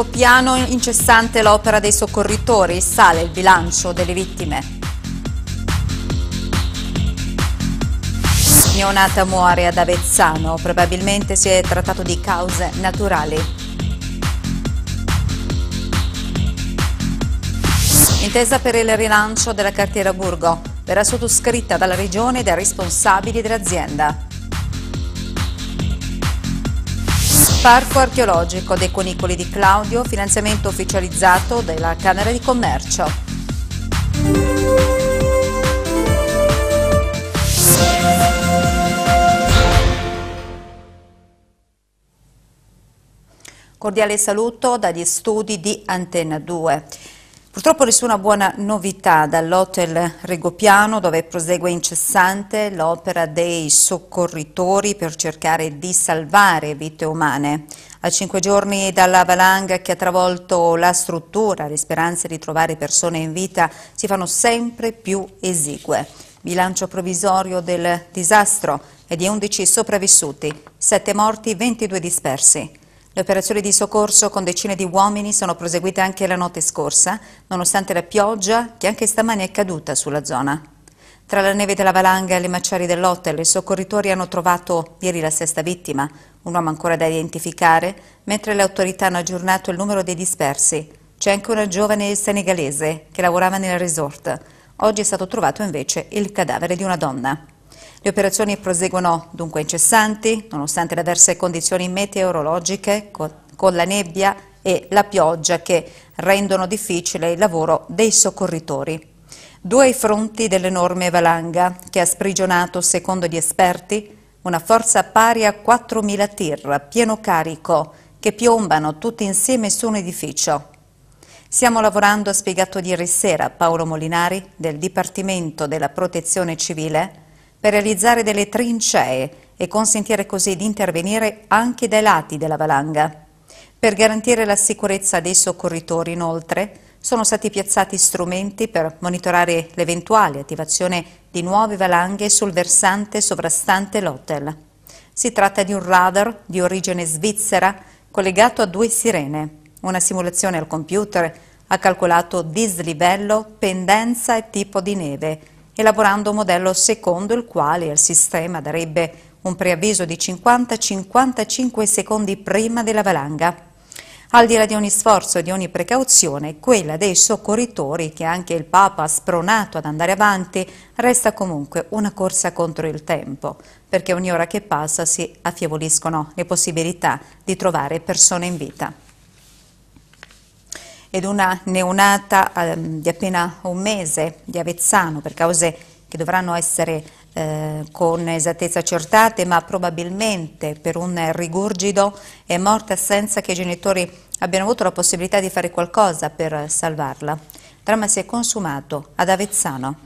lungo piano incessante l'opera dei soccorritori, sale il bilancio delle vittime. Neonata muore ad Avezzano, probabilmente si è trattato di cause naturali. Intesa per il rilancio della cartiera Burgo, verrà sottoscritta dalla Regione e dai responsabili dell'azienda. Parco archeologico dei Conicoli di Claudio, finanziamento ufficializzato dalla Camera di Commercio. Cordiale saluto dagli studi di Antenna 2. Purtroppo nessuna buona novità dall'hotel Regopiano dove prosegue incessante l'opera dei soccorritori per cercare di salvare vite umane. A cinque giorni dalla valanga che ha travolto la struttura, le speranze di trovare persone in vita si fanno sempre più esigue. Bilancio provvisorio del disastro è di 11 sopravvissuti, 7 morti, 22 dispersi. Le operazioni di soccorso con decine di uomini sono proseguite anche la notte scorsa, nonostante la pioggia che anche stamani è caduta sulla zona. Tra la neve della valanga e le maciari dell'hotel, i soccorritori hanno trovato ieri la sesta vittima, un uomo ancora da identificare, mentre le autorità hanno aggiornato il numero dei dispersi. C'è anche una giovane senegalese che lavorava nel resort. Oggi è stato trovato invece il cadavere di una donna. Le operazioni proseguono dunque incessanti, nonostante le avverse condizioni meteorologiche, con la nebbia e la pioggia che rendono difficile il lavoro dei soccorritori. Due i fronti dell'enorme valanga che ha sprigionato, secondo gli esperti, una forza pari a 4.000 tir, pieno carico, che piombano tutti insieme su un edificio. Stiamo lavorando, ha spiegato ieri sera Paolo Molinari, del Dipartimento della Protezione Civile, per realizzare delle trincee e consentire così di intervenire anche dai lati della valanga. Per garantire la sicurezza dei soccorritori, inoltre, sono stati piazzati strumenti per monitorare l'eventuale attivazione di nuove valanghe sul versante sovrastante l'hotel. Si tratta di un radar di origine svizzera collegato a due sirene. Una simulazione al computer ha calcolato dislivello, pendenza e tipo di neve elaborando un modello secondo il quale il sistema darebbe un preavviso di 50-55 secondi prima della valanga. Al di là di ogni sforzo e di ogni precauzione, quella dei soccorritori, che anche il Papa ha spronato ad andare avanti, resta comunque una corsa contro il tempo, perché ogni ora che passa si affievoliscono le possibilità di trovare persone in vita ed una neonata eh, di appena un mese di Avezzano per cause che dovranno essere eh, con esattezza accertate, ma probabilmente per un rigurgido è morta senza che i genitori abbiano avuto la possibilità di fare qualcosa per salvarla. Il dramma si è consumato ad Avezzano.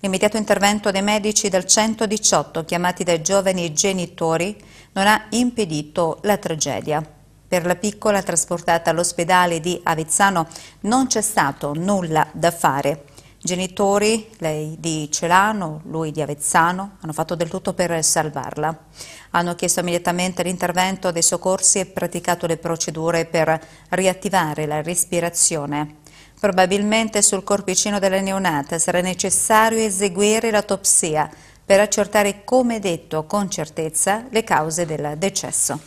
L'immediato intervento dei medici del 118, chiamati dai giovani genitori, non ha impedito la tragedia. Per la piccola trasportata all'ospedale di Avezzano non c'è stato nulla da fare. Genitori, lei di Celano, lui di Avezzano, hanno fatto del tutto per salvarla. Hanno chiesto immediatamente l'intervento dei soccorsi e praticato le procedure per riattivare la respirazione. Probabilmente sul corpicino della neonata sarà necessario eseguire l'autopsia per accertare, come detto con certezza, le cause del decesso.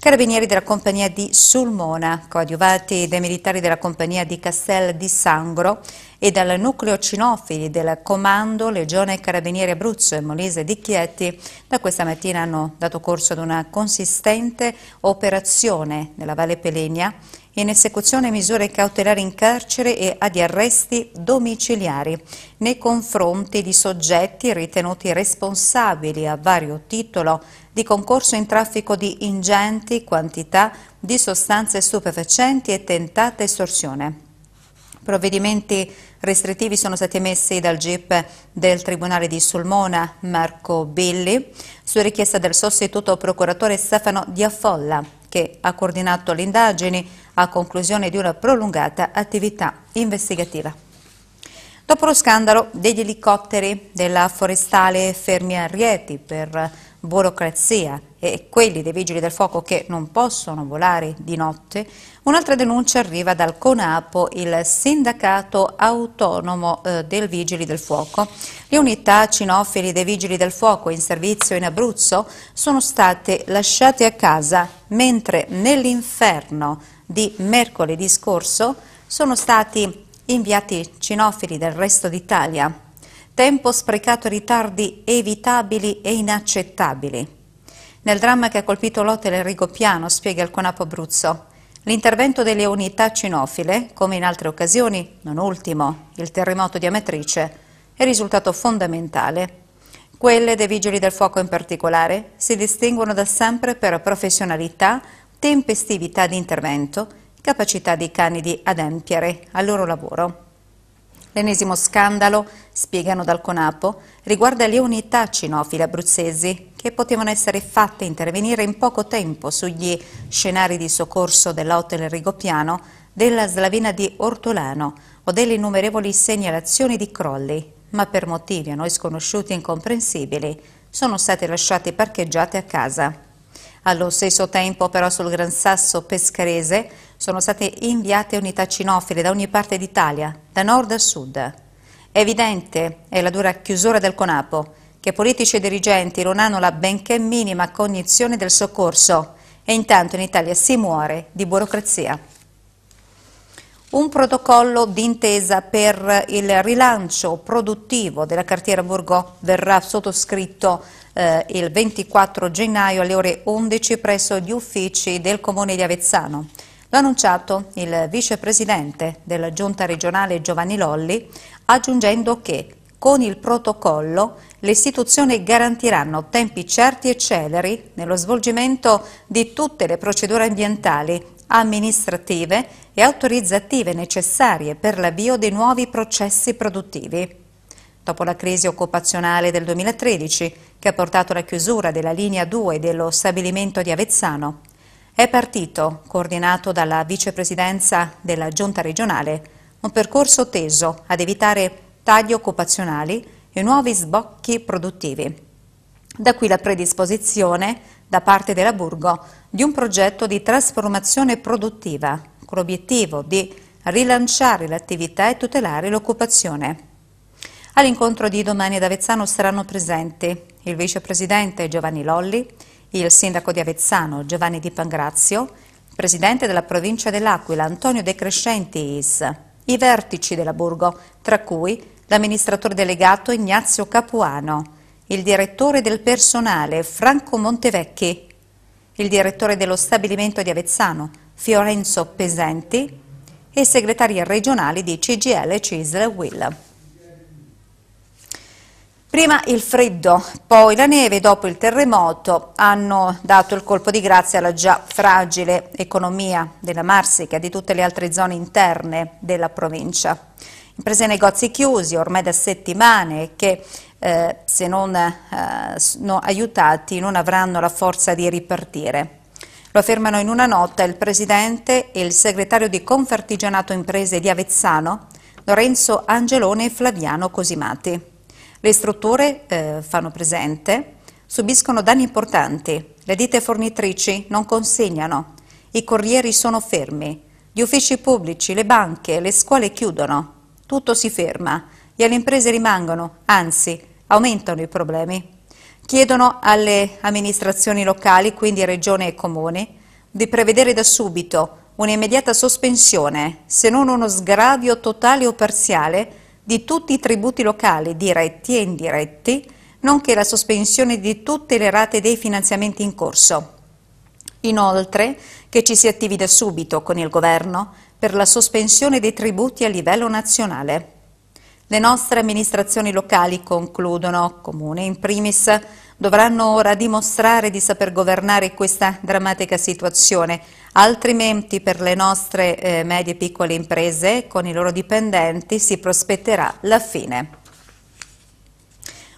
Carabinieri della compagnia di Sulmona, coadiuvati dai militari della compagnia di Castel di Sangro e dal nucleo cinofili del comando Legione Carabinieri Abruzzo e Molise di Chieti, da questa mattina hanno dato corso ad una consistente operazione nella Valle Pelegna in esecuzione misure cautelari in carcere e ad arresti domiciliari nei confronti di soggetti ritenuti responsabili a vario titolo di concorso in traffico di ingenti quantità di sostanze stupefacenti e tentata estorsione. Provvedimenti restrittivi sono stati emessi dal GIP del Tribunale di Sulmona, Marco Billi, su richiesta del sostituto procuratore Stefano Diaffolla, che ha coordinato le indagini a conclusione di una prolungata attività investigativa. Dopo lo scandalo degli elicotteri della Forestale fermi a Rieti per burocrazia e quelli dei vigili del fuoco che non possono volare di notte, un'altra denuncia arriva dal CONAPO, il sindacato autonomo eh, del vigili del fuoco. Le unità cinofili dei vigili del fuoco in servizio in Abruzzo sono state lasciate a casa mentre nell'inferno di mercoledì scorso sono stati inviati cinofili del resto d'Italia Tempo sprecato e ritardi evitabili e inaccettabili. Nel dramma che ha colpito l'hotel Enrico Piano, spiega il Conapo Abruzzo, l'intervento delle unità cinofile, come in altre occasioni, non ultimo, il terremoto di Ametrice, è risultato fondamentale. Quelle dei Vigili del Fuoco in particolare si distinguono da sempre per professionalità, tempestività di intervento, capacità dei cani di adempiere al loro lavoro. L'ennesimo scandalo, spiegano dal Conapo, riguarda le unità cinofile abruzzesi che potevano essere fatte intervenire in poco tempo sugli scenari di soccorso dell'hotel Rigopiano, della slavina di Ortolano o delle innumerevoli segnalazioni di crolli, ma per motivi a noi sconosciuti e incomprensibili sono state lasciate parcheggiate a casa. Allo stesso tempo però sul Gran Sasso Pescarese sono state inviate unità cinofile da ogni parte d'Italia, da nord a sud. Evidente è la dura chiusura del CONAPO, che politici e dirigenti non hanno la benché minima cognizione del soccorso e intanto in Italia si muore di burocrazia. Un protocollo d'intesa per il rilancio produttivo della cartiera Borgò verrà sottoscritto eh, il 24 gennaio alle ore 11 presso gli uffici del Comune di Avezzano. Lo ha annunciato il vicepresidente della giunta regionale Giovanni Lolli, aggiungendo che con il protocollo le istituzioni garantiranno tempi certi e celeri nello svolgimento di tutte le procedure ambientali, amministrative e autorizzative necessarie per l'avvio dei nuovi processi produttivi. Dopo la crisi occupazionale del 2013, che ha portato alla chiusura della linea 2 dello stabilimento di Avezzano, è partito, coordinato dalla vicepresidenza della giunta regionale, un percorso teso ad evitare tagli occupazionali e nuovi sbocchi produttivi. Da qui la predisposizione da parte della Burgo di un progetto di trasformazione produttiva con l'obiettivo di rilanciare l'attività e tutelare l'occupazione. All'incontro di domani ad Avezzano saranno presenti il vicepresidente Giovanni Lolli, il sindaco di Avezzano, Giovanni Di Pangrazio, presidente della provincia dell'Aquila, Antonio De Crescentis, i vertici della Burgo, tra cui l'amministratore delegato Ignazio Capuano, il direttore del personale Franco Montevecchi, il direttore dello stabilimento di Avezzano Fiorenzo Pesenti e segretari regionali di CGL Cisle Will. Prima il freddo, poi la neve, dopo il terremoto hanno dato il colpo di grazia alla già fragile economia della Marsica e di tutte le altre zone interne della provincia. Imprese e negozi chiusi ormai da settimane che eh, se non eh, aiutati non avranno la forza di ripartire. Lo affermano in una nota il Presidente e il Segretario di Confartigianato Imprese di Avezzano, Lorenzo Angelone e Flaviano Cosimati. Le strutture, eh, fanno presente, subiscono danni importanti, le ditte fornitrici non consegnano, i corrieri sono fermi, gli uffici pubblici, le banche, le scuole chiudono, tutto si ferma e alle imprese rimangono, anzi, aumentano i problemi. Chiedono alle amministrazioni locali, quindi regione e comuni, di prevedere da subito un'immediata sospensione, se non uno sgravio totale o parziale, di tutti i tributi locali, diretti e indiretti, nonché la sospensione di tutte le rate dei finanziamenti in corso. Inoltre, che ci si attivi da subito con il Governo per la sospensione dei tributi a livello nazionale. Le nostre amministrazioni locali concludono, comune in primis, dovranno ora dimostrare di saper governare questa drammatica situazione, altrimenti per le nostre eh, medie e piccole imprese con i loro dipendenti si prospetterà la fine.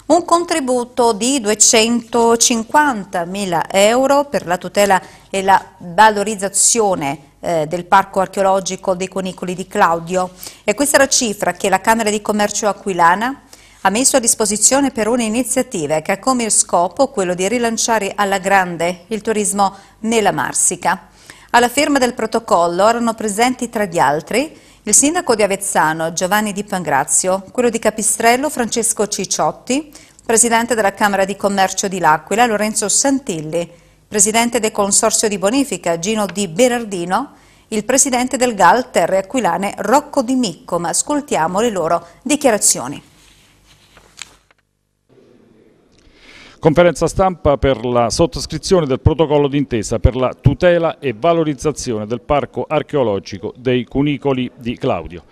Un contributo di 250 mila euro per la tutela e la valorizzazione eh, del parco archeologico dei Conicoli di Claudio. E questa è la cifra che la Camera di Commercio Aquilana ha messo a disposizione per un'iniziativa che ha come scopo quello di rilanciare alla grande il turismo nella Marsica. Alla firma del protocollo erano presenti tra gli altri il sindaco di Avezzano Giovanni Di Pangrazio, quello di Capistrello Francesco Cicciotti, presidente della Camera di Commercio di L'Aquila Lorenzo Santilli, presidente del Consorzio di Bonifica Gino Di Berardino, il presidente del GAL Terre Aquilane Rocco Di Micco, ma ascoltiamo le loro dichiarazioni. Conferenza stampa per la sottoscrizione del protocollo d'intesa per la tutela e valorizzazione del parco archeologico dei cunicoli di Claudio.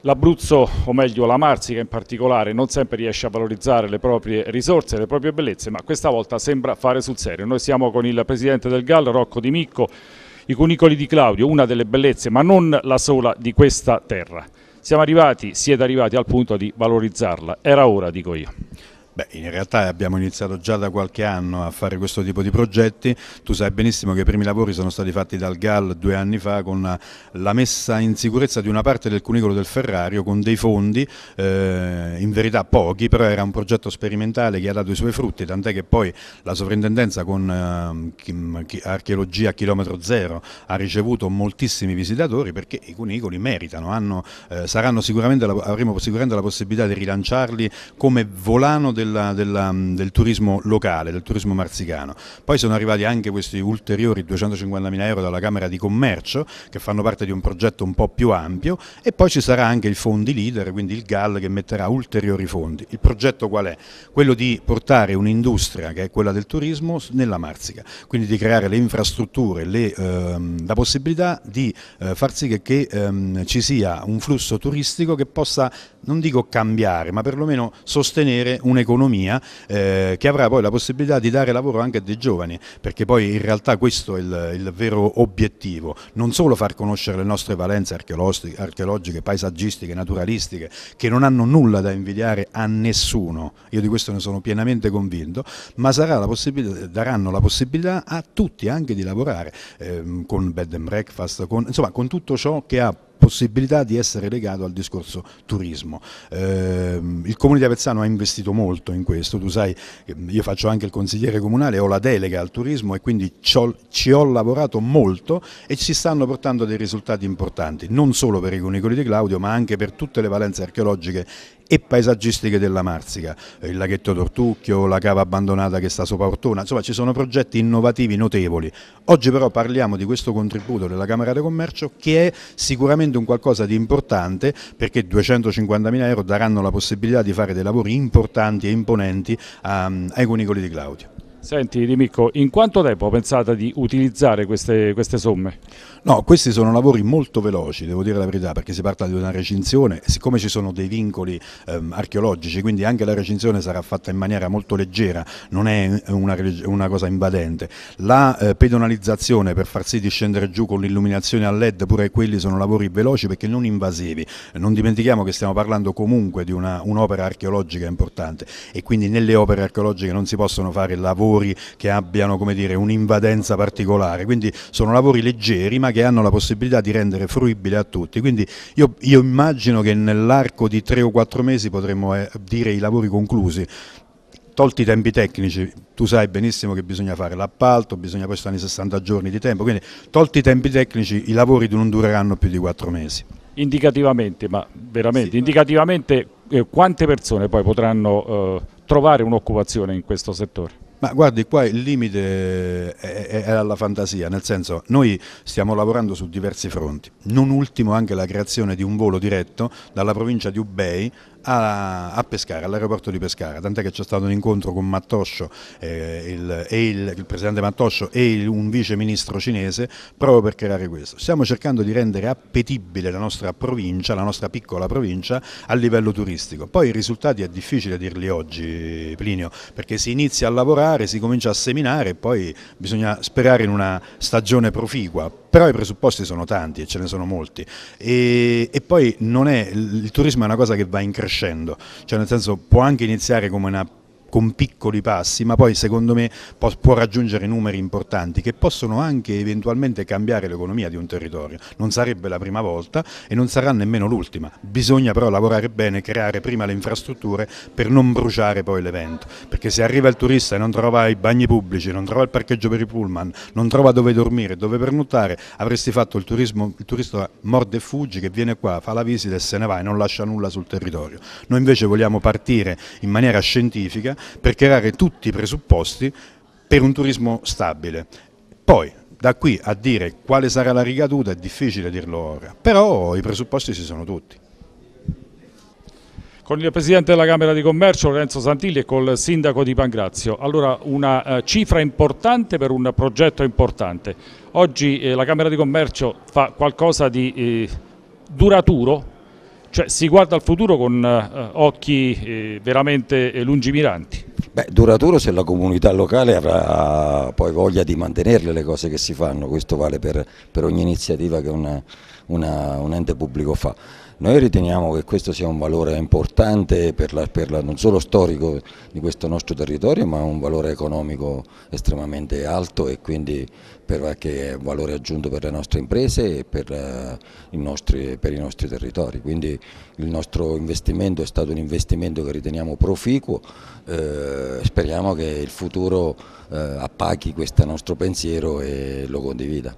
L'Abruzzo, o meglio la Marsica in particolare, non sempre riesce a valorizzare le proprie risorse, le proprie bellezze, ma questa volta sembra fare sul serio. Noi siamo con il presidente del GAL, Rocco Di Micco, i cunicoli di Claudio, una delle bellezze, ma non la sola di questa terra. Siamo arrivati, siete arrivati al punto di valorizzarla, era ora, dico io. Beh, in realtà abbiamo iniziato già da qualche anno a fare questo tipo di progetti, tu sai benissimo che i primi lavori sono stati fatti dal GAL due anni fa con la messa in sicurezza di una parte del cunicolo del Ferrario con dei fondi, eh, in verità pochi, però era un progetto sperimentale che ha dato i suoi frutti, tant'è che poi la sovrintendenza con eh, archeologia a chilometro zero ha ricevuto moltissimi visitatori perché i cunicoli meritano, hanno, eh, sicuramente la, avremo sicuramente la possibilità di rilanciarli come volano del della, della, mm, del turismo locale, del turismo marzicano. Poi sono arrivati anche questi ulteriori 250.000 euro dalla Camera di Commercio che fanno parte di un progetto un po' più ampio e poi ci sarà anche il Fondi Leader, quindi il GAL che metterà ulteriori fondi. Il progetto qual è? Quello di portare un'industria che è quella del turismo nella Marzica, quindi di creare le infrastrutture, le, ehm, la possibilità di eh, far sì che, che ehm, ci sia un flusso turistico che possa, non dico cambiare, ma perlomeno sostenere un'economia economia eh, che avrà poi la possibilità di dare lavoro anche a dei giovani, perché poi in realtà questo è il, il vero obiettivo, non solo far conoscere le nostre valenze archeologiche, paesaggistiche, naturalistiche, che non hanno nulla da invidiare a nessuno, io di questo ne sono pienamente convinto, ma la daranno la possibilità a tutti anche di lavorare eh, con bed and breakfast, con, insomma con tutto ciò che ha possibilità di essere legato al discorso turismo. Eh, il Comune di Avezzano ha investito molto in questo, tu sai, ehm, io faccio anche il consigliere comunale, ho la delega al turismo e quindi ci ho, ci ho lavorato molto e ci stanno portando dei risultati importanti, non solo per i cunicoli di Claudio ma anche per tutte le valenze archeologiche e paesaggistiche della Marsica, il laghetto Tortucchio, la cava abbandonata che sta sopra Ortona, insomma ci sono progetti innovativi notevoli. Oggi però parliamo di questo contributo della Camera di Commercio che è sicuramente un qualcosa di importante perché 250.000 euro daranno la possibilità di fare dei lavori importanti e imponenti ehm, ai cunicoli di Claudio. Senti Dimico, in quanto tempo pensate di utilizzare queste, queste, somme? No, questi sono lavori molto veloci, devo dire la verità, perché si parla di una recinzione e siccome ci sono dei vincoli ehm, archeologici, quindi anche la recinzione sarà fatta in maniera molto leggera, non è una, una cosa invadente. La eh, pedonalizzazione per far sì di scendere giù con l'illuminazione a LED, pure quelli sono lavori veloci perché non invasivi. Non dimentichiamo che stiamo parlando comunque di un'opera un archeologica importante e quindi nelle opere archeologiche non si possono fare lavori lavori che abbiano dire, un'invadenza particolare, quindi sono lavori leggeri ma che hanno la possibilità di rendere fruibile a tutti, quindi io, io immagino che nell'arco di tre o quattro mesi potremmo eh, dire i lavori conclusi, tolti i tempi tecnici, tu sai benissimo che bisogna fare l'appalto, bisogna poi stare 60 giorni di tempo, quindi tolti i tempi tecnici i lavori non dureranno più di quattro mesi. Indicativamente, ma veramente, sì, indicativamente eh, quante persone poi potranno eh, trovare un'occupazione in questo settore? Ma guardi, qua il limite è, alla fantasia, nel senso noi stiamo lavorando su diversi fronti, non ultimo anche la creazione di un volo diretto dalla provincia di Ubei a, a Pescara, all'aeroporto di Pescara, tant'è che c'è stato un incontro con Mattoscio eh, il, e il, il, presidente Mattoscio e il, un vice ministro cinese proprio per creare questo. Stiamo cercando di rendere appetibile la nostra provincia, la nostra piccola provincia a livello turistico. Poi i risultati è difficile dirli oggi Plinio, perché si inizia a lavorare, si comincia a seminare e poi bisogna sperare in una stagione proficua, però i presupposti sono tanti e ce ne sono molti e, e poi è, il turismo è una cosa che va in crescendo, cioè nel senso può anche iniziare come una con piccoli passi, ma poi secondo me può, può raggiungere numeri importanti che possono anche eventualmente cambiare l'economia di un territorio. Non sarebbe la prima volta e non sarà nemmeno l'ultima. Bisogna però lavorare bene, creare prima le infrastrutture per non bruciare poi l'evento, perché se arriva il turista e non trova i bagni pubblici, non trova il parcheggio per i pullman, non trova dove dormire, dove pernottare, avresti fatto il, turismo, il turista morde e fuggi che viene qua, fa la visita e se ne va e non lascia nulla sul territorio. Noi invece vogliamo partire in maniera scientifica per creare tutti i presupposti per un turismo stabile. Poi, da qui a dire quale sarà la ricaduta è difficile dirlo ora, però i presupposti ci sono tutti. Con il Presidente della Camera di Commercio Lorenzo Santilli e col Sindaco di Pangrazio. Allora una eh, cifra importante per un progetto importante. Oggi eh, la Camera di Commercio fa qualcosa di eh, duraturo cioè si guarda al futuro con eh, occhi eh, veramente eh, lungimiranti. Beh, duraturo se la comunità locale avrà poi voglia di mantenerle le cose che si fanno, questo vale per, per ogni iniziativa che una, una, un ente pubblico fa. Noi riteniamo che questo sia un valore importante per la, per la, non solo storico di questo nostro territorio ma un valore economico estremamente alto e quindi che è un valore aggiunto per le nostre imprese e per, eh, nostri, per, i nostri territori. Quindi il nostro investimento è stato un investimento che riteniamo proficuo, eh, speriamo che il futuro eh, appaghi questo nostro pensiero e lo condivida.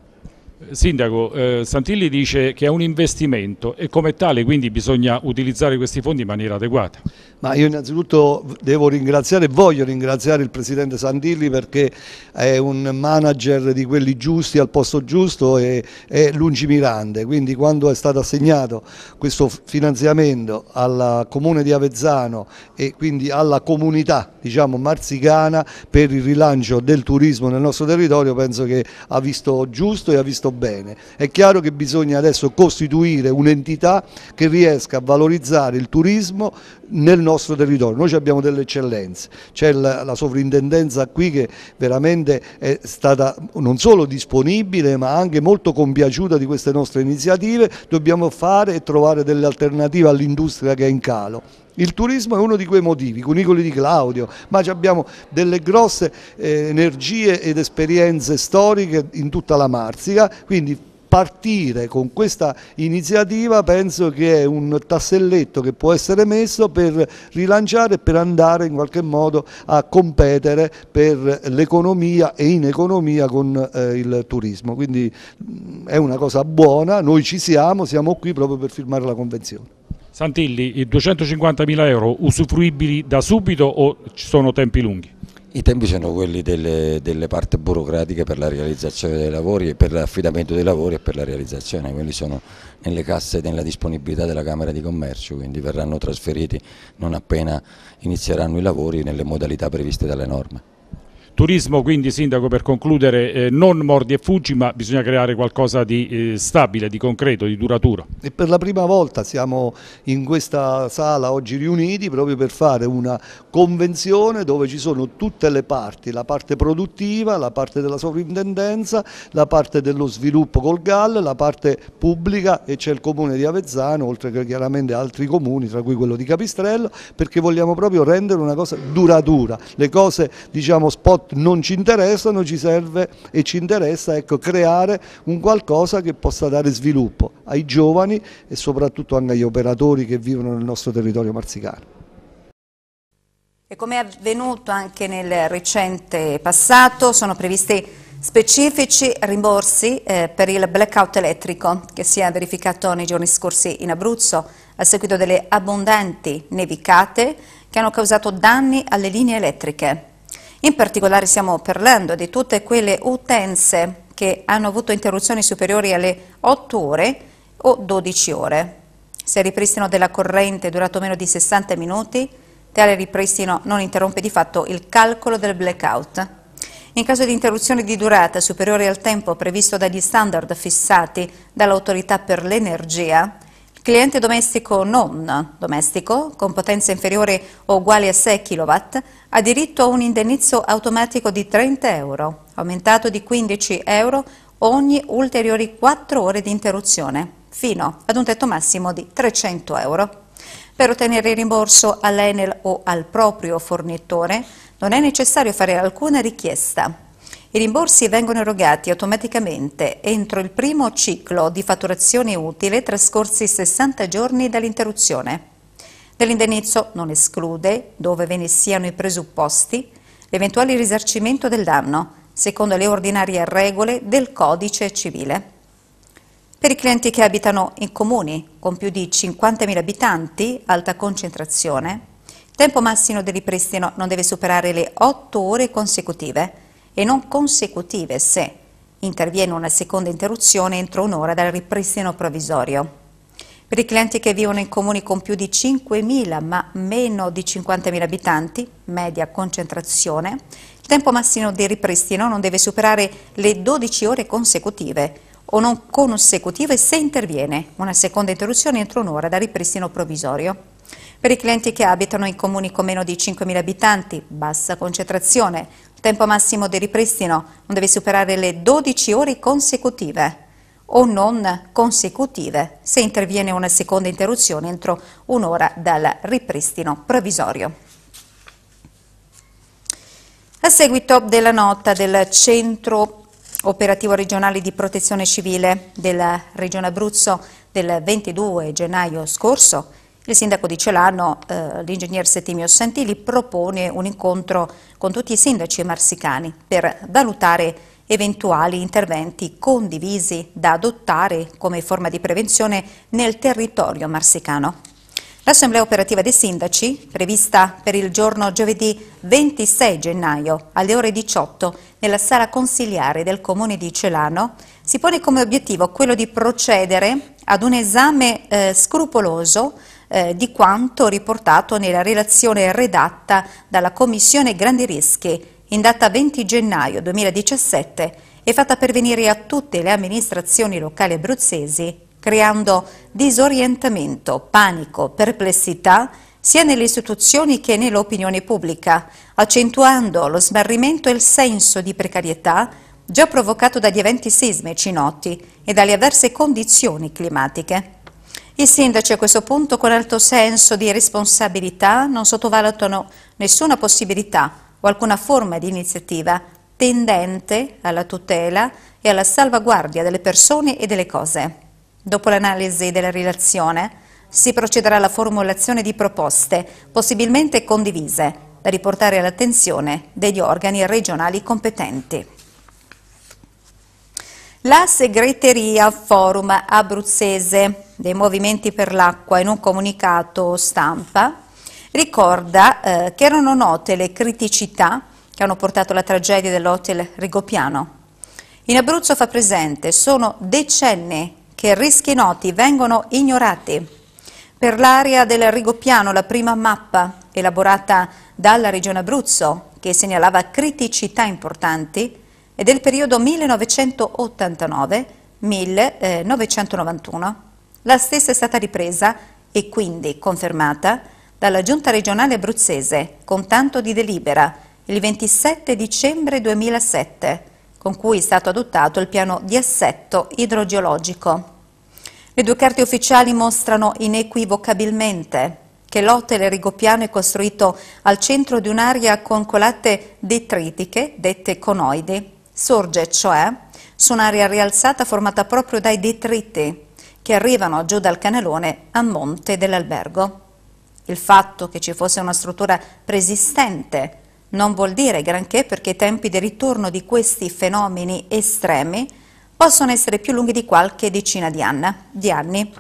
Sindaco, eh, Santilli dice che è un investimento e come tale quindi bisogna utilizzare questi fondi in maniera adeguata. Ma io innanzitutto devo ringraziare e voglio ringraziare il Presidente Santilli perché è un manager di quelli giusti al posto giusto e è lungimirante, quindi quando è stato assegnato questo finanziamento al Comune di Avezzano e quindi alla comunità diciamo, marzicana per il rilancio del turismo nel nostro territorio penso che ha visto giusto e ha visto bene. È chiaro che bisogna adesso costituire un'entità che riesca a valorizzare il turismo nel nostro territorio. Noi abbiamo delle eccellenze, c'è la, la, sovrintendenza qui che veramente è stata non solo disponibile ma anche molto compiaciuta di queste nostre iniziative, dobbiamo fare e trovare delle alternative all'industria che è in calo. Il turismo è uno di quei motivi, cunicoli di Claudio, ma abbiamo delle grosse eh, energie ed esperienze storiche in tutta la Marsica, quindi partire con questa iniziativa penso che è un tasselletto che può essere messo per rilanciare e per andare in qualche modo a competere per l'economia e in economia con eh, il turismo. Quindi mm, è una cosa buona, noi ci siamo, siamo qui proprio per firmare la convenzione. Santilli, i 250 mila euro usufruibili da subito o ci sono tempi lunghi? I tempi sono quelli delle, delle, parti burocratiche per la realizzazione dei lavori, e per l'affidamento dei lavori e per la realizzazione, quelli sono nelle casse e nella disponibilità della Camera di Commercio, quindi verranno trasferiti non appena inizieranno i lavori nelle modalità previste dalle norme. Turismo quindi Sindaco per concludere eh, non mordi e fuggi ma bisogna creare qualcosa di eh, stabile, di concreto, di duratura. E per la prima volta siamo in questa sala oggi riuniti proprio per fare una convenzione dove ci sono tutte le parti, la parte produttiva, la parte della sovrintendenza, la parte dello sviluppo col GAL, la parte pubblica e c'è il comune di Avezzano oltre che chiaramente altri comuni tra cui quello di Capistrello perché vogliamo proprio rendere una cosa duratura, le cose diciamo spot spot non ci interessano, ci serve e ci interessa ecco, creare un qualcosa che possa dare sviluppo ai giovani e soprattutto anche agli operatori che vivono nel nostro territorio marzicano. E come è avvenuto anche nel recente passato, sono previsti specifici rimborsi eh, per il blackout elettrico che si è verificato nei giorni scorsi in Abruzzo a seguito delle abbondanti nevicate che hanno causato danni alle linee elettriche. In particolare stiamo parlando di tutte quelle utenze che hanno avuto interruzioni superiori alle 8 ore o 12 ore. Se il ripristino della corrente è durato meno di 60 minuti, tale ripristino non interrompe di fatto il calcolo del blackout. In caso di interruzione di durata superiore al tempo previsto dagli standard fissati dall'autorità per l'energia, Cliente domestico non domestico, con potenza inferiore o uguale a 6 kW, ha diritto a un indennizzo automatico di 30 euro, aumentato di 15 euro ogni ulteriori 4 ore di interruzione, fino ad un tetto massimo di 300 euro. Per ottenere il rimborso all'Enel o al proprio fornitore non è necessario fare alcuna richiesta. I rimborsi vengono erogati automaticamente entro il primo ciclo di fatturazione utile trascorsi 60 giorni dall'interruzione. Dell'indennizzo non esclude, dove ve ne siano i presupposti, l'eventuale risarcimento del danno, secondo le ordinarie regole del Codice Civile. Per i clienti che abitano in comuni con più di 50.000 abitanti, alta concentrazione, il tempo massimo del ripristino non deve superare le 8 ore consecutive, e non consecutive se interviene una seconda interruzione entro un'ora dal ripristino provvisorio. Per i clienti che vivono in comuni con più di 5.000 ma meno di 50.000 abitanti, media concentrazione, il tempo massimo di ripristino non deve superare le 12 ore consecutive o non consecutive se interviene una seconda interruzione entro un'ora dal ripristino provvisorio. Per i clienti che abitano in comuni con meno di 5.000 abitanti, bassa concentrazione, Tempo massimo di ripristino non deve superare le 12 ore consecutive o non consecutive se interviene una seconda interruzione entro un'ora dal ripristino provvisorio. A seguito della nota del Centro Operativo Regionale di Protezione Civile della Regione Abruzzo del 22 gennaio scorso, il sindaco di Celano, eh, l'ingegner Settimio Santilli, propone un incontro con tutti i sindaci marsicani per valutare eventuali interventi condivisi da adottare come forma di prevenzione nel territorio marsicano. L'Assemblea operativa dei sindaci, prevista per il giorno giovedì 26 gennaio alle ore 18 nella sala consiliare del comune di Celano, si pone come obiettivo quello di procedere ad un esame eh, scrupoloso eh, di quanto riportato nella relazione redatta dalla Commissione Grandi Rischi in data 20 gennaio 2017 e fatta pervenire a tutte le amministrazioni locali abruzzesi, creando disorientamento, panico, perplessità sia nelle istituzioni che nell'opinione pubblica, accentuando lo smarrimento e il senso di precarietà già provocato dagli eventi sismici noti e dalle avverse condizioni climatiche. I sindaci a questo punto con alto senso di responsabilità non sottovalutano nessuna possibilità o alcuna forma di iniziativa tendente alla tutela e alla salvaguardia delle persone e delle cose. Dopo l'analisi della relazione si procederà alla formulazione di proposte, possibilmente condivise, da riportare all'attenzione degli organi regionali competenti. La segreteria forum abruzzese dei movimenti per l'acqua in un comunicato stampa ricorda eh, che erano note le criticità che hanno portato alla tragedia dell'hotel Rigopiano. In Abruzzo fa presente, sono decenni che rischi noti vengono ignorati. Per l'area del Rigopiano la prima mappa elaborata dalla Regione Abruzzo, che segnalava criticità importanti, e del periodo 1989-1991. Eh, La stessa è stata ripresa e quindi confermata dalla Giunta regionale abruzzese con tanto di delibera il 27 dicembre 2007, con cui è stato adottato il piano di assetto idrogeologico. Le due carte ufficiali mostrano inequivocabilmente che l'hotel Rigopiano è costruito al centro di un'area con colate detritiche, dette conoidi, Sorge, cioè, su un'area rialzata formata proprio dai detriti che arrivano giù dal canalone a monte dell'albergo. Il fatto che ci fosse una struttura preesistente non vuol dire granché perché i tempi di ritorno di questi fenomeni estremi possono essere più lunghi di qualche decina di anni.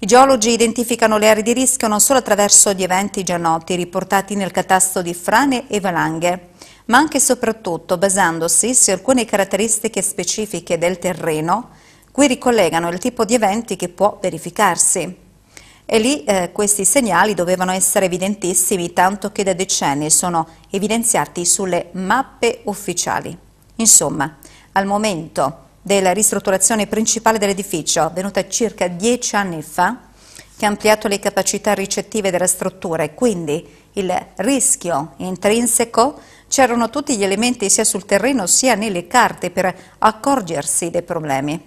I geologi identificano le aree di rischio non solo attraverso gli eventi già noti riportati nel catasto di frane e valanghe, ma anche e soprattutto basandosi su alcune caratteristiche specifiche del terreno, cui ricollegano il tipo di eventi che può verificarsi. E lì eh, questi segnali dovevano essere evidentissimi, tanto che da decenni sono evidenziati sulle mappe ufficiali. Insomma, al momento della ristrutturazione principale dell'edificio, avvenuta circa dieci anni fa, che ha ampliato le capacità ricettive della struttura e quindi il rischio intrinseco C'erano tutti gli elementi sia sul terreno sia nelle carte per accorgersi dei problemi.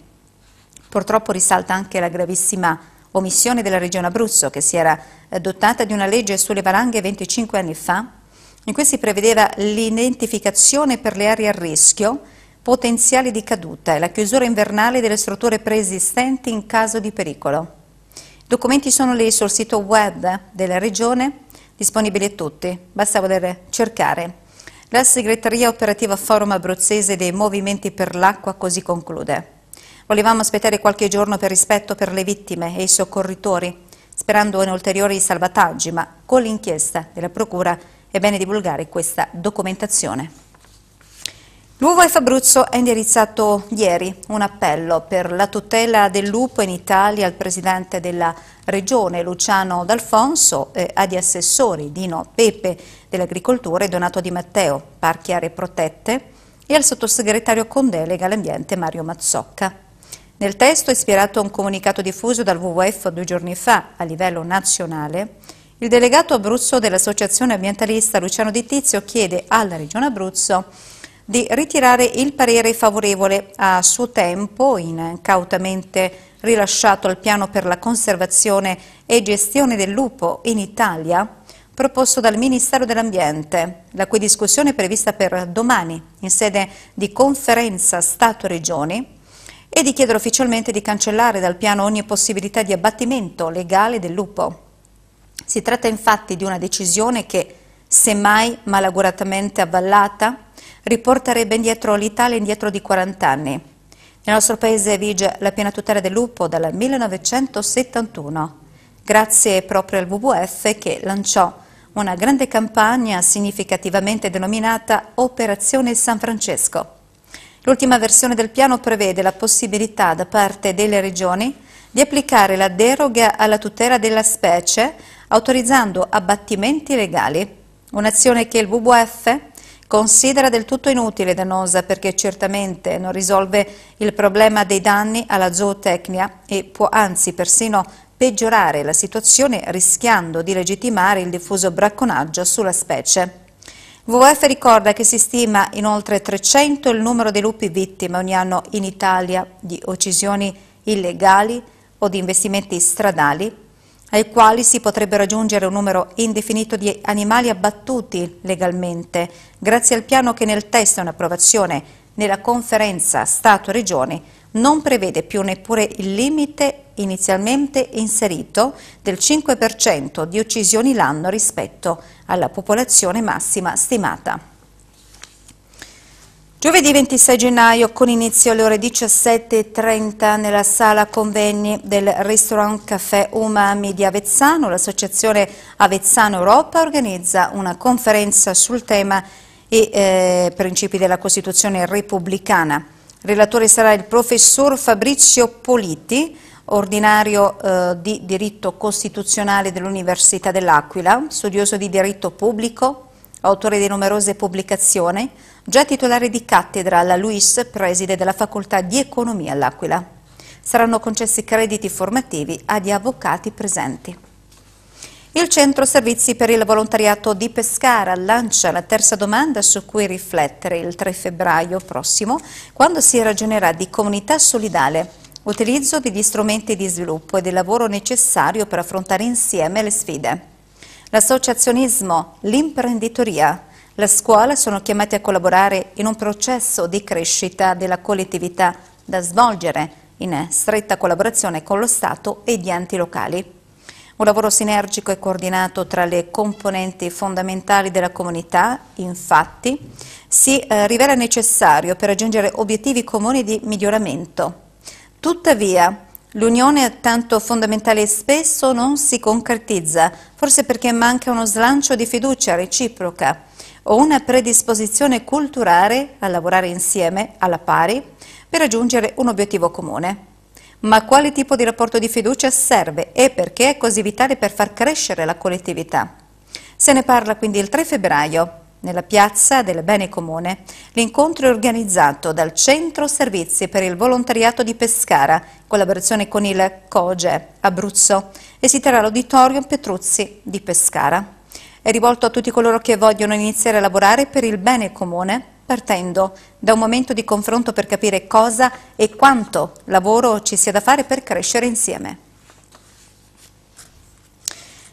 Purtroppo risalta anche la gravissima omissione della Regione Abruzzo che si era eh, dotata di una legge sulle valanghe 25 anni fa. In cui si prevedeva l'identificazione per le aree a rischio potenziali di caduta e la chiusura invernale delle strutture preesistenti in caso di pericolo. I documenti sono lì sul sito web della Regione, disponibili a tutti, basta voler cercare la segreteria operativa Forum Abruzzese dei Movimenti per l'Acqua così conclude. Volevamo aspettare qualche giorno per rispetto per le vittime e i soccorritori, sperando in ulteriori salvataggi, ma con l'inchiesta della Procura è bene divulgare questa documentazione. e Fabruzzo ha indirizzato ieri un appello per la tutela del lupo in Italia al presidente della regione Luciano D'Alfonso e eh, agli assessori Dino Pepe dell'Agricoltura Donato Di Matteo, Parchi Aree Protette e al sottosegretario con delega all'ambiente Mario Mazzocca. Nel testo, ispirato a un comunicato diffuso dal WWF due giorni fa a livello nazionale, il delegato Abruzzo dell'Associazione Ambientalista Luciano Di Tizio chiede alla Regione Abruzzo di ritirare il parere favorevole a suo tempo, incautamente rilasciato al piano per la conservazione e gestione del lupo in Italia, proposto dal Ministero dell'Ambiente, la cui discussione è prevista per domani in sede di conferenza Stato-Regioni e di chiedere ufficialmente di cancellare dal piano ogni possibilità di abbattimento legale del lupo. Si tratta infatti di una decisione che, semmai malaguratamente avvallata, riporterebbe indietro l'Italia indietro di 40 anni. Nel nostro paese vige la piena tutela del lupo dal 1971, grazie proprio al WWF che lanciò una grande campagna significativamente denominata Operazione San Francesco. L'ultima versione del piano prevede la possibilità da parte delle regioni di applicare la deroga alla tutela della specie autorizzando abbattimenti legali, un'azione che il WWF considera del tutto inutile e dannosa perché certamente non risolve il problema dei danni alla zootecnia e può anzi persino peggiorare la situazione rischiando di legittimare il diffuso bracconaggio sulla specie. WWF ricorda che si stima in oltre 300 il numero dei lupi vittime ogni anno in Italia di uccisioni illegali o di investimenti stradali, ai quali si potrebbe raggiungere un numero indefinito di animali abbattuti legalmente, grazie al piano che nel testo in approvazione nella conferenza Stato-Regioni non prevede più neppure il limite inizialmente inserito del 5% di uccisioni l'anno rispetto alla popolazione massima stimata. Giovedì 26 gennaio con inizio alle ore 17.30 nella sala convegni del Restaurant Café Umami di Avezzano, l'associazione Avezzano Europa organizza una conferenza sul tema e eh, principi della Costituzione repubblicana. Relatore sarà il professor Fabrizio Politi, ordinario eh, di diritto costituzionale dell'Università dell'Aquila, studioso di diritto pubblico, autore di numerose pubblicazioni, già titolare di cattedra alla LUIS, preside della Facoltà di Economia all'Aquila. Saranno concessi crediti formativi agli avvocati presenti. Il Centro Servizi per il Volontariato di Pescara lancia la terza domanda su cui riflettere il 3 febbraio prossimo, quando si ragionerà di comunità solidale utilizzo degli strumenti di sviluppo e del lavoro necessario per affrontare insieme le sfide. L'associazionismo, l'imprenditoria, la scuola sono chiamati a collaborare in un processo di crescita della collettività da svolgere in stretta collaborazione con lo Stato e gli enti locali. Un lavoro sinergico e coordinato tra le componenti fondamentali della comunità, infatti, si eh, rivela necessario per raggiungere obiettivi comuni di miglioramento. Tuttavia, l'unione tanto fondamentale spesso non si concretizza, forse perché manca uno slancio di fiducia reciproca o una predisposizione culturale a lavorare insieme, alla pari, per raggiungere un obiettivo comune. Ma quale tipo di rapporto di fiducia serve e perché è così vitale per far crescere la collettività? Se ne parla quindi il 3 febbraio nella piazza del Bene Comune. L'incontro è organizzato dal Centro Servizi per il Volontariato di Pescara, in collaborazione con il COGE Abruzzo, e si terrà all'Auditorium Petruzzi di Pescara. È rivolto a tutti coloro che vogliono iniziare a lavorare per il bene comune partendo da un momento di confronto per capire cosa e quanto lavoro ci sia da fare per crescere insieme.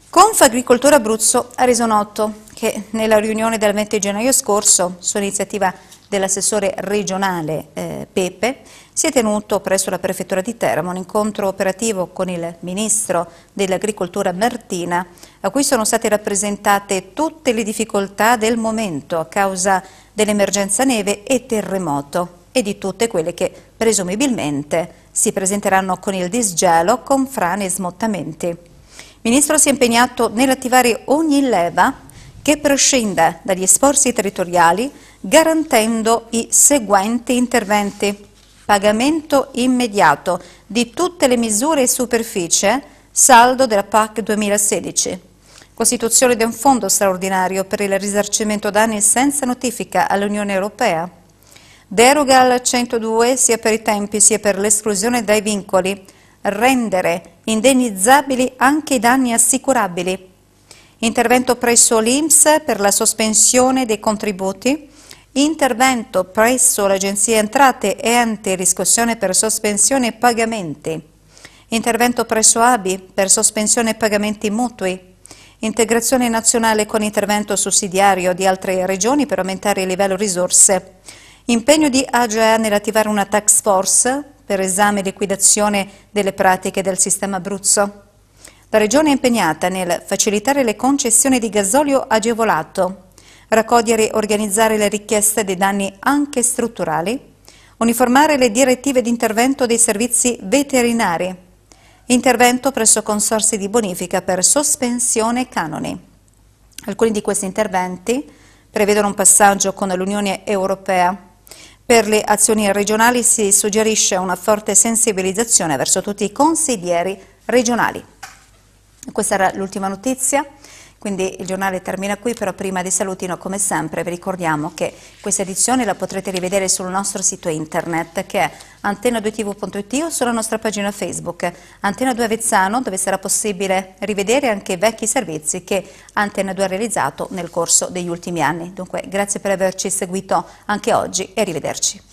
Confagricoltura Abruzzo ha reso noto che nella riunione del 20 gennaio scorso, su iniziativa dell'assessore regionale eh, Pepe, si è tenuto presso la prefettura di Teramo un incontro operativo con il ministro dell'agricoltura Martina, a cui sono state rappresentate tutte le difficoltà del momento a causa dell'emergenza neve e terremoto e di tutte quelle che presumibilmente si presenteranno con il disgelo, con frane e smottamenti. Il ministro si è impegnato nell'attivare ogni leva che prescinda dagli sforzi territoriali garantendo i seguenti interventi. Pagamento immediato di tutte le misure e superficie, saldo della PAC 2016. Costituzione di un fondo straordinario per il risarcimento danni senza notifica all'Unione Europea. Deroga al 102 sia per i tempi sia per l'esclusione dai vincoli. Rendere indennizzabili anche i danni assicurabili. Intervento presso l'IMS per la sospensione dei contributi intervento presso l'Agenzia Entrate e ente riscossione per sospensione e pagamenti, intervento presso ABI per sospensione e pagamenti mutui, integrazione nazionale con intervento sussidiario di altre regioni per aumentare il livello risorse, impegno di AGEA nell'attivare una tax force per esame e liquidazione delle pratiche del sistema Abruzzo. La Regione è impegnata nel facilitare le concessioni di gasolio agevolato, raccogliere e organizzare le richieste dei danni anche strutturali, uniformare le direttive di intervento dei servizi veterinari, intervento presso consorsi di bonifica per sospensione canoni. Alcuni di questi interventi prevedono un passaggio con l'Unione Europea. Per le azioni regionali si suggerisce una forte sensibilizzazione verso tutti i consiglieri regionali. Questa era l'ultima notizia. Quindi il giornale termina qui, però prima di salutino come sempre vi ricordiamo che questa edizione la potrete rivedere sul nostro sito internet che è antenna 2 tvit o sulla nostra pagina Facebook Antena 2 Avezzano dove sarà possibile rivedere anche vecchi servizi che Antena 2 ha realizzato nel corso degli ultimi anni. Dunque grazie per averci seguito anche oggi e arrivederci.